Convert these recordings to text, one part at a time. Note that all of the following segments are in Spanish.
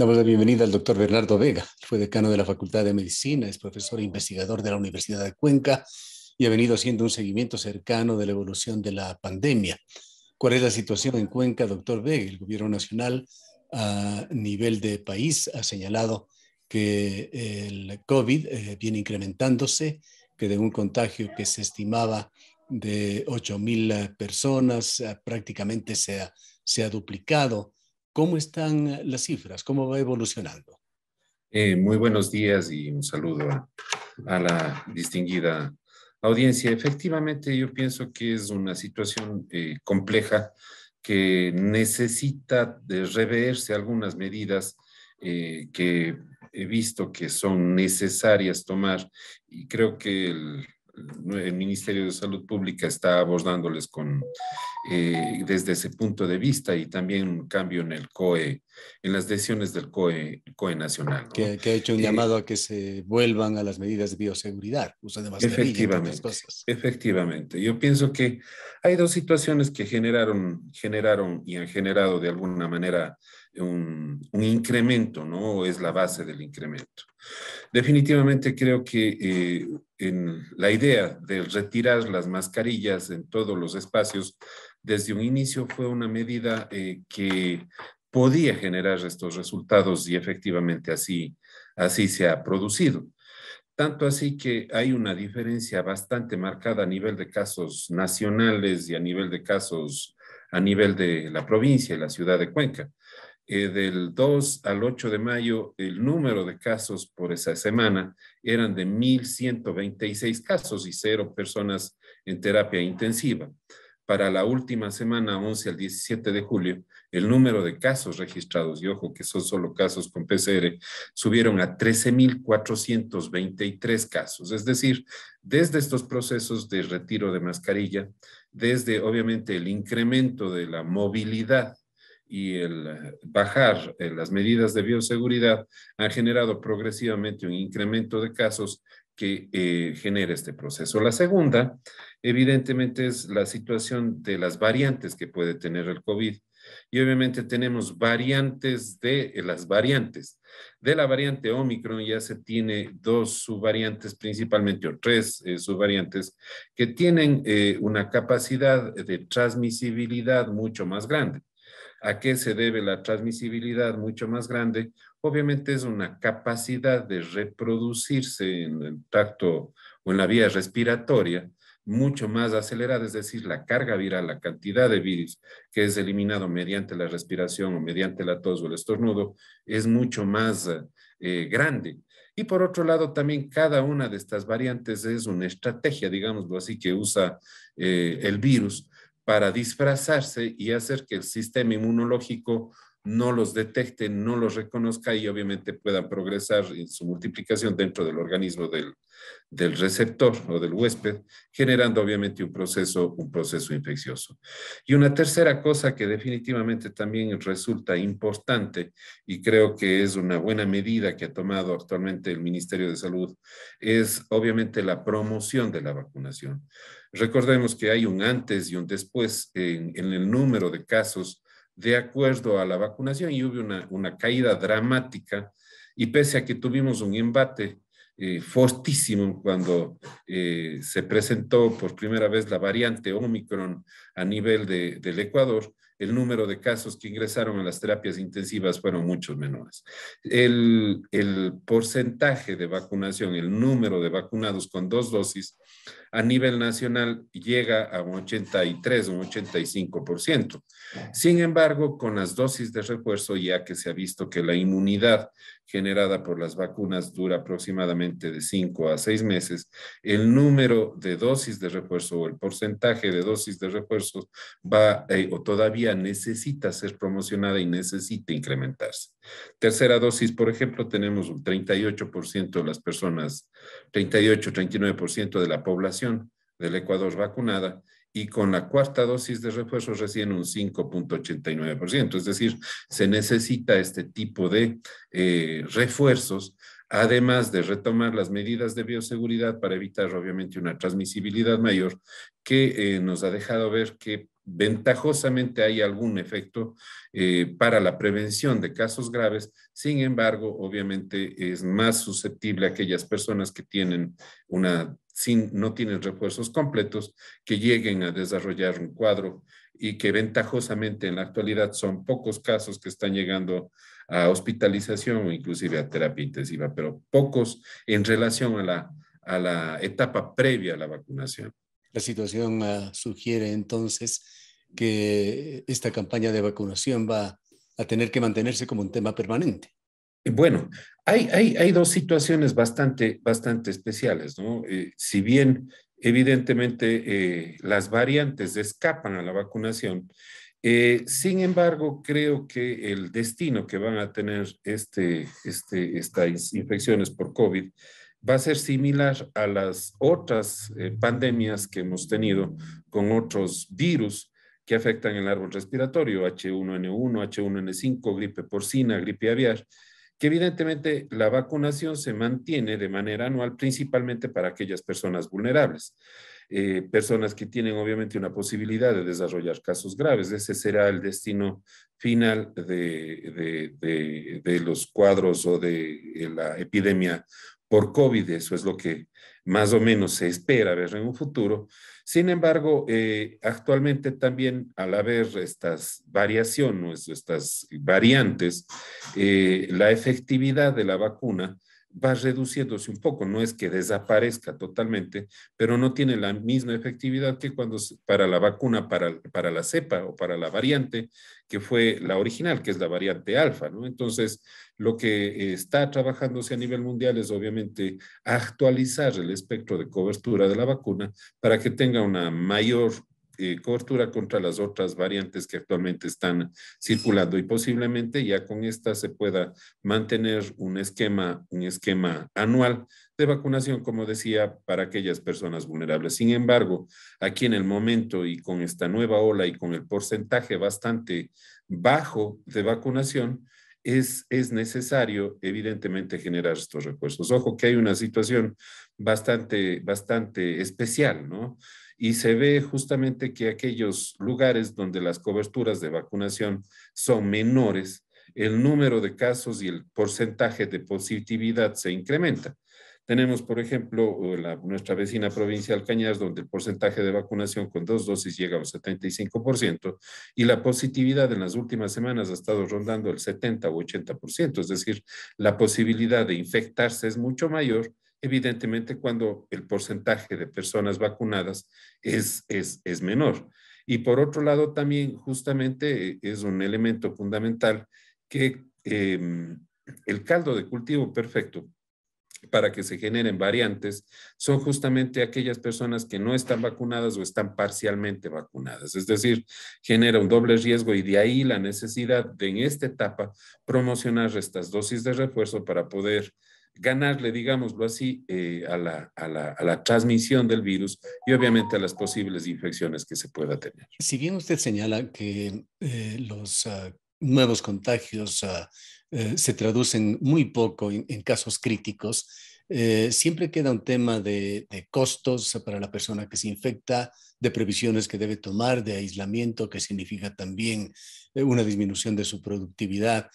Damos la bienvenida al doctor Bernardo Vega. Fue decano de la Facultad de Medicina, es profesor e investigador de la Universidad de Cuenca y ha venido haciendo un seguimiento cercano de la evolución de la pandemia. ¿Cuál es la situación en Cuenca, doctor Vega? El gobierno nacional a nivel de país ha señalado que eh, el COVID eh, viene incrementándose, que de un contagio que se estimaba de 8.000 personas eh, prácticamente se ha, se ha duplicado ¿Cómo están las cifras? ¿Cómo va evolucionando? Eh, muy buenos días y un saludo a, la distinguida audiencia. Efectivamente, yo pienso que es una situación eh, compleja que necesita de reverse algunas medidas eh, que he visto que son necesarias tomar y creo que el el Ministerio de Salud Pública está abordándoles con, eh, desde ese punto de vista y también un cambio en el COE, en las decisiones del COE, COE Nacional. Que, ha hecho un eh, llamado a que se vuelvan a las medidas de bioseguridad, efectivamente, Efectivamente. Yo pienso que hay dos situaciones que generaron, generaron y han generado de alguna manera un, incremento, ¿no? Es la base del incremento. Definitivamente creo que eh, en la idea de retirar las mascarillas en todos los espacios desde un inicio fue una medida eh, que podía generar estos resultados y efectivamente así, así se ha producido. Tanto así que hay una diferencia bastante marcada a nivel de casos nacionales y a nivel de casos a nivel de la provincia y la ciudad de Cuenca. Eh, del 2 al 8 de mayo, el número de casos por esa semana eran de 1.126 casos y cero personas en terapia intensiva. Para la última semana, 11 al 17 de julio, el número de casos registrados, y ojo que son solo casos con PCR, subieron a 13.423 casos. Es decir, desde estos procesos de retiro de mascarilla, desde obviamente el incremento de la movilidad y el bajar eh, las medidas de bioseguridad ha generado progresivamente un incremento de casos que eh, genera este proceso. La segunda, evidentemente, es la situación de las variantes que puede tener el COVID. Y obviamente tenemos variantes de eh, las variantes. De la variante Omicron ya se tiene dos subvariantes principalmente, o tres subvariantes, que tienen una capacidad de transmisibilidad mucho más grande. ¿A qué se debe la transmisibilidad mucho más grande? Obviamente es una capacidad de reproducirse en el tracto o en la vía respiratoria mucho más acelerada, es decir, la carga viral, la cantidad de virus que es eliminado mediante la respiración o mediante la tos o el estornudo, es mucho más eh, grande. Y por otro lado, también cada una de estas variantes es una estrategia, digámoslo así, que usa eh, el virus para disfrazarse y hacer que el sistema inmunológico no los detecte, no los reconozca y obviamente puedan progresar en su multiplicación dentro del organismo del, receptor o del huésped, generando obviamente un proceso, un proceso infeccioso. Y una tercera cosa que definitivamente también resulta importante y creo que es una buena medida que ha tomado actualmente el Ministerio de Salud es obviamente la promoción de la vacunación. Recordemos que hay un antes y un después en, en el número de casos de acuerdo a la vacunación y hubo una, caída dramática y pese a que tuvimos un embate eh, fortísimo cuando eh, se presentó por primera vez la variante Omicron a nivel del Ecuador, el número de casos que ingresaron a las terapias intensivas fueron muchos menores. El, el, porcentaje de vacunación, el número de vacunados con dos dosis a nivel nacional llega a un 83, un 85%. Sin embargo, con las dosis de refuerzo, ya que se ha visto que la inmunidad generada por las vacunas dura aproximadamente de 5 a 6 meses, el número de dosis de refuerzo o el porcentaje de dosis de refuerzo va eh, o todavía necesita ser promocionada y necesita incrementarse. Tercera dosis, por ejemplo, tenemos un 38% de las personas, 38-39% de la población del Ecuador vacunada y con la cuarta dosis de refuerzos recién un 5.89%. Es decir, se necesita este tipo de eh, refuerzos, además de retomar las medidas de bioseguridad para evitar obviamente una transmisibilidad mayor que eh, nos ha dejado ver que Ventajosamente hay algún efecto eh, para la prevención de casos graves, sin embargo, obviamente es más susceptible aquellas personas que tienen una, sin, no tienen refuerzos completos, que lleguen a desarrollar un cuadro y que ventajosamente en la actualidad son pocos casos que están llegando a hospitalización o inclusive a terapia intensiva, pero pocos en relación a la, a la etapa previa a la vacunación. La situación ah, sugiere entonces que esta campaña de vacunación va a tener que mantenerse como un tema permanente. Bueno, hay, hay, hay dos situaciones bastante, bastante especiales, ¿no? Eh, si bien evidentemente eh, las variantes escapan a la vacunación, eh, sin embargo, creo que el destino que van a tener este, este, estas infecciones por COVID va a ser similar a las otras pandemias que hemos tenido con otros virus que afectan el árbol respiratorio, H1N1, H1N5, gripe porcina, gripe aviar, que evidentemente la vacunación se mantiene de manera anual principalmente para aquellas personas vulnerables. Eh, personas que tienen obviamente una posibilidad de desarrollar casos graves. Ese será el destino final de, de los cuadros o de la epidemia por COVID. Eso es lo que más o menos se espera ver en un futuro. Sin embargo, eh, actualmente también al haber estas variaciones, estas variantes, eh, la efectividad de la vacuna va reduciéndose un poco, no es que desaparezca totalmente, pero no tiene la misma efectividad que cuando para la vacuna, para, para la cepa o para la variante que fue la original, que es la variante alfa, ¿no? Entonces, lo que está trabajándose a nivel mundial es obviamente actualizar el espectro de cobertura de la vacuna para que tenga una mayor eh, cobertura contra las otras variantes que actualmente están circulando y posiblemente ya con esta se pueda mantener un esquema, un esquema anual de vacunación, como decía, para aquellas personas vulnerables. Sin embargo, aquí en el momento y con esta nueva ola y con el porcentaje bastante bajo de vacunación, es, es, necesario, evidentemente, generar estos recursos. Ojo que hay una situación bastante, bastante especial, ¿no? y se ve justamente que aquellos lugares donde las coberturas de vacunación son menores, el número de casos y el porcentaje de positividad se incrementa. Tenemos, por ejemplo, nuestra vecina de Alcañiz donde el porcentaje de vacunación con dos dosis llega a un 75% y la positividad en las últimas semanas ha estado rondando el 70 o 80%, es decir, la posibilidad de infectarse es mucho mayor evidentemente cuando el porcentaje de personas vacunadas es, es, menor. Y por otro lado, también justamente es un elemento fundamental que em, el caldo de cultivo perfecto para que se generen variantes son justamente aquellas personas que no están vacunadas o están parcialmente vacunadas. Es decir, genera un doble riesgo y de ahí la necesidad de en esta etapa promocionar estas dosis de refuerzo para poder ganarle, digámoslo así, eh, a, la, a, la, a, la, transmisión del virus y obviamente a las posibles infecciones que se pueda tener. Si bien usted señala que eh, los ah, nuevos contagios ah, eh, se traducen muy poco en, casos críticos, siempre queda un tema de, de costos para la persona que se infecta, de previsiones que debe tomar, de aislamiento, que significa también una disminución de su productividad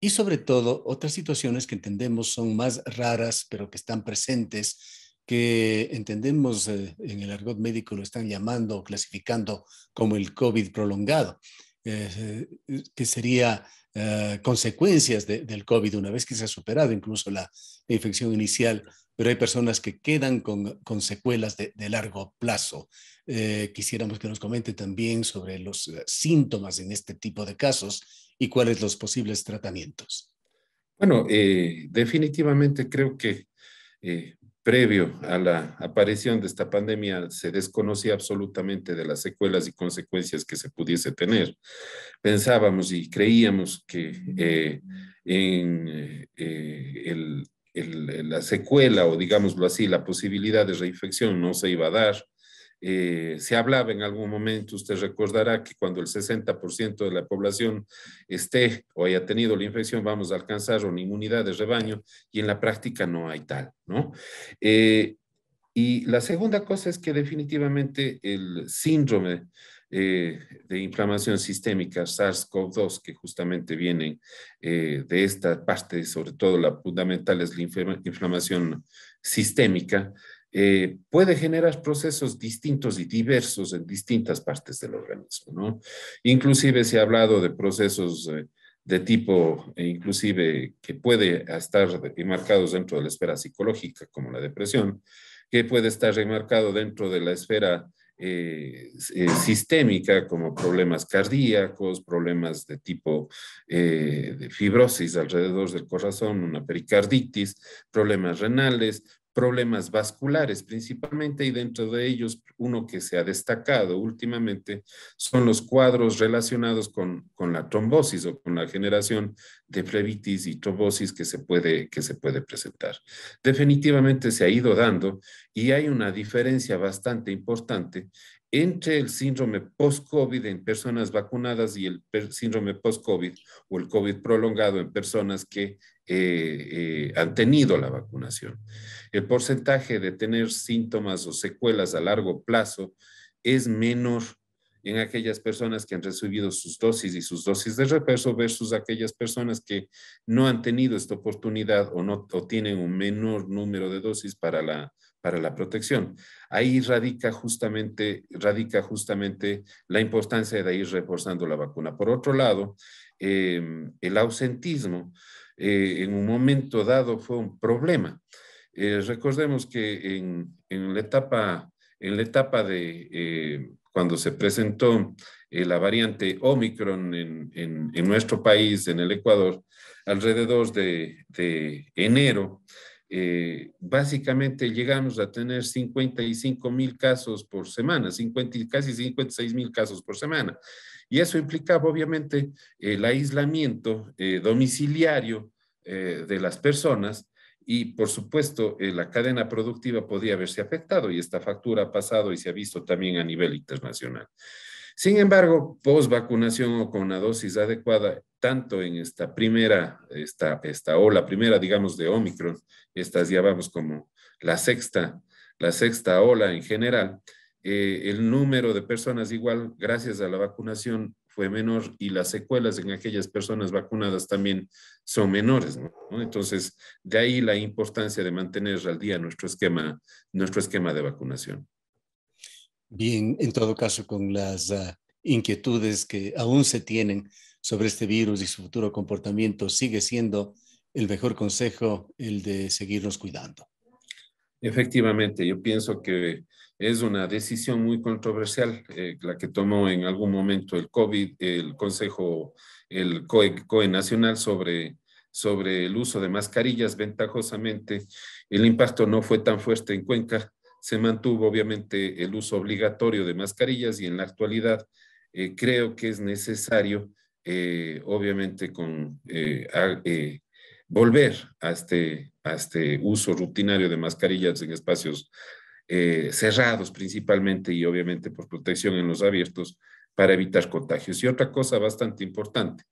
y sobre todo otras situaciones que entendemos son más raras, pero que están presentes, que entendemos eh, en el argot médico lo están llamando o clasificando como el COVID prolongado, eh, eh, que sería consecuencias del COVID una vez que se ha superado incluso la infección inicial, pero hay personas que quedan con, secuelas de, de, largo plazo. quisiéramos que nos comente también sobre los síntomas en este tipo de casos y cuáles los posibles tratamientos? Bueno, eh, definitivamente creo que eh, previo a la aparición de esta pandemia se desconocía absolutamente de las secuelas y consecuencias que se pudiese tener. Pensábamos y creíamos que eh, en la secuela o digámoslo así, la posibilidad de reinfección no se iba a dar eh, se hablaba en algún momento, usted recordará que cuando el 60% de la población esté o haya tenido la infección, vamos a alcanzar una inmunidad de rebaño y en la práctica no hay tal, ¿no? Eh, y la segunda cosa es que definitivamente el síndrome eh, de inflamación sistémica, SARS-CoV-2, que justamente viene de esta parte, sobre todo la fundamental es la inflamación sistémica, eh, puede generar procesos distintos y diversos en distintas partes del organismo, ¿no? Inclusive se ha hablado de procesos eh, de tipo, e inclusive, que puede estar enmarcados dentro de la esfera psicológica, como la depresión, que puede estar remarcado dentro de la esfera eh, sistémica, como problemas cardíacos, problemas de tipo de fibrosis alrededor del corazón, una pericarditis, problemas renales, problemas vasculares principalmente y dentro de ellos uno que se ha destacado últimamente son los cuadros relacionados con, con la trombosis o con la generación de flebitis y trombosis que se, puede, que se puede presentar. Definitivamente se ha ido dando y hay una diferencia bastante importante entre el síndrome post-COVID en personas vacunadas y el síndrome post-COVID o el COVID prolongado en personas que eh, eh, han tenido la vacunación. El porcentaje de tener síntomas o secuelas a largo plazo es menor en aquellas personas que han recibido sus dosis y sus dosis de refuerzo versus aquellas personas que no han tenido esta oportunidad o, no, tienen un menor número de dosis para la para la protección. Ahí radica justamente, radica justamente la importancia de ir reforzando la vacuna. Por otro lado, em, el ausentismo eh, en un momento dado fue un problema. Eh, recordemos que en, en, la etapa, en la etapa de eh, cuando se presentó la variante Omicron en, en, en, nuestro país, en el Ecuador, alrededor de, de enero, eh, básicamente llegamos a tener 55 mil casos por semana, casi 56 mil casos por semana. Y eso implicaba obviamente el aislamiento eh, domiciliario eh, de las personas y por supuesto la cadena productiva podía haberse afectado y esta factura ha pasado y se ha visto también a nivel internacional. Sin embargo, post vacunación o con una dosis adecuada, tanto en esta primera, esta, esta ola primera, digamos, de Omicron, estas ya vamos como la sexta, la sexta ola en general, eh, el número de personas igual, gracias a la vacunación, fue menor y las secuelas en aquellas personas vacunadas también son menores. Entonces, de ahí la importancia de mantener al día nuestro esquema, nuestro esquema de vacunación bien, en todo caso, con las ah, inquietudes que aún se tienen sobre este virus y su futuro comportamiento, sigue siendo el mejor consejo el de seguirnos cuidando. Efectivamente, yo pienso que es una decisión muy controversial eh, la que tomó en algún momento el COVID, el Consejo, el COE, COE Nacional sobre, sobre el uso de mascarillas. Ventajosamente, el impacto no fue tan fuerte en Cuenca, se mantuvo obviamente el uso obligatorio de mascarillas y en la actualidad eh, creo que es necesario, eh, obviamente, con, eh, volver a este, a este uso rutinario de mascarillas en espacios cerrados principalmente y obviamente por protección en los abiertos para evitar contagios. Y otra cosa bastante importante,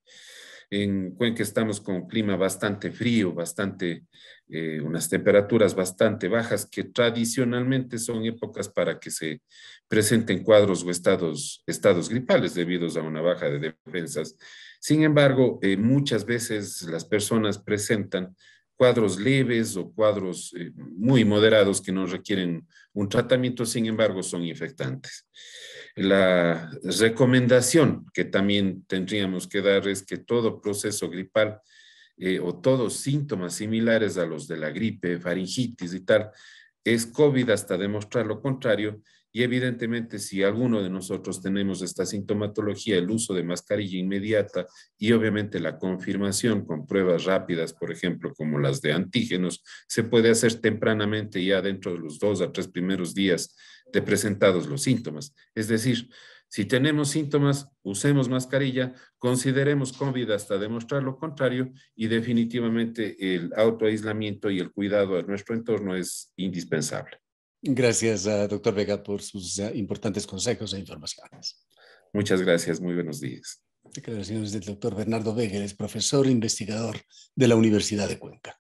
en Cuenca estamos con un clima bastante frío, bastante, eh, unas temperaturas bastante bajas que tradicionalmente son épocas para que se presenten cuadros o estados, estados gripales debido a una baja de defensas. Sin embargo, eh, muchas veces las personas presentan cuadros leves o cuadros eh, muy moderados que no requieren un tratamiento, sin embargo, son infectantes. La recomendación que también tendríamos que dar es que todo proceso gripal eh, o todos síntomas similares a los de la gripe, faringitis y tal, es COVID hasta demostrar lo contrario. Y evidentemente, si alguno de nosotros tenemos esta sintomatología, el uso de mascarilla inmediata y obviamente la confirmación con pruebas rápidas, por ejemplo, como las de antígenos, se puede hacer tempranamente ya dentro de los dos a tres primeros días de presentados los síntomas. Es decir, si tenemos síntomas, usemos mascarilla, consideremos COVID hasta demostrar lo contrario y definitivamente el autoaislamiento y el cuidado de nuestro entorno es indispensable. Gracias, ah, doctor Vega, por sus ah, importantes consejos e informaciones. Muchas gracias, muy buenos días. Declaraciones del doctor Bernardo Vega, es profesor e investigador de la Universidad de Cuenca.